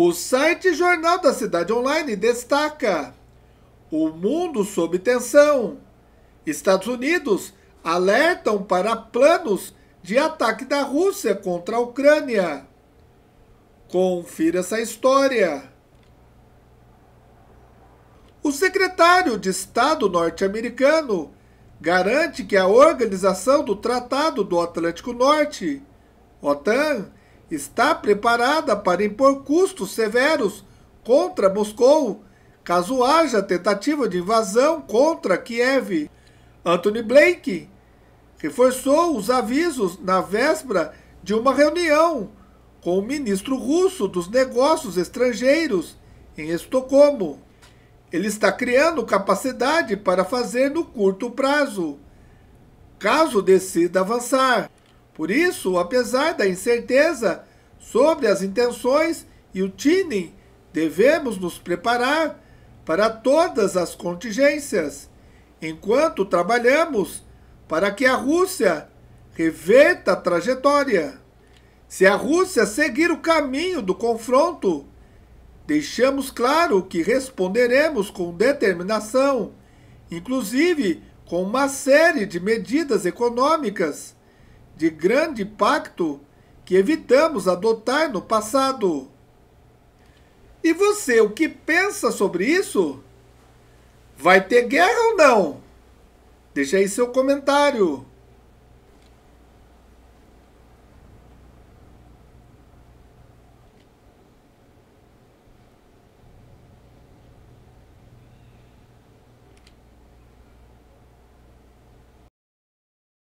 O site Jornal da Cidade Online destaca: o mundo sob tensão. Estados Unidos alertam para planos de ataque da Rússia contra a Ucrânia. Confira essa história. O secretário de Estado norte-americano garante que a organização do Tratado do Atlântico Norte, OTAN, está preparada para impor custos severos contra Moscou, caso haja tentativa de invasão contra Kiev. Anthony Blake reforçou os avisos na véspera de uma reunião com o ministro russo dos Negócios Estrangeiros em Estocolmo. Ele está criando capacidade para fazer no curto prazo, caso decida avançar. Por isso, apesar da incerteza sobre as intenções e o tinem, devemos nos preparar para todas as contingências, enquanto trabalhamos para que a Rússia reverta a trajetória. Se a Rússia seguir o caminho do confronto, deixamos claro que responderemos com determinação, inclusive com uma série de medidas econômicas de grande impacto que evitamos adotar no passado. E você, o que pensa sobre isso? Vai ter guerra ou não? Deixe aí seu comentário.